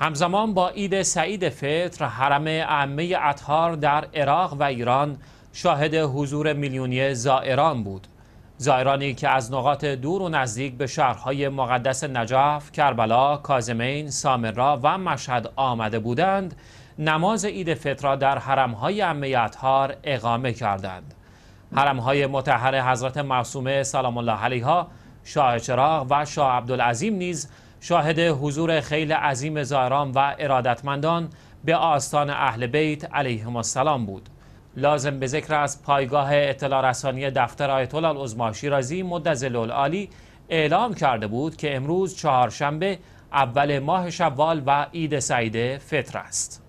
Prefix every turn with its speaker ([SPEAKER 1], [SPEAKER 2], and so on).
[SPEAKER 1] همزمان با عید سعید فطر حرم عمه اطهار در عراق و ایران شاهد حضور میلیونی زائران بود زائرانی که از نقاط دور و نزدیک به شهرهای مقدس نجف، کربلا، کازمین، سامرا و مشهد آمده بودند نماز عید فطر را در حرمهای عمه اطهار اقامه کردند حرمهای متحر حضرت معصومه سلام الله علیها شاه چراغ و شاه عبدالعظیم نیز شاهد حضور خیل عظیم زائران و ارادتمندان به آستان اهل بیت علیهم السلام بود لازم به ذکر است پایگاه اطلاع رسانی دفتر آیت الله العظما شیرازی مدظل اعلام کرده بود که امروز چهارشنبه اول ماه شوال و عید سعید فطر است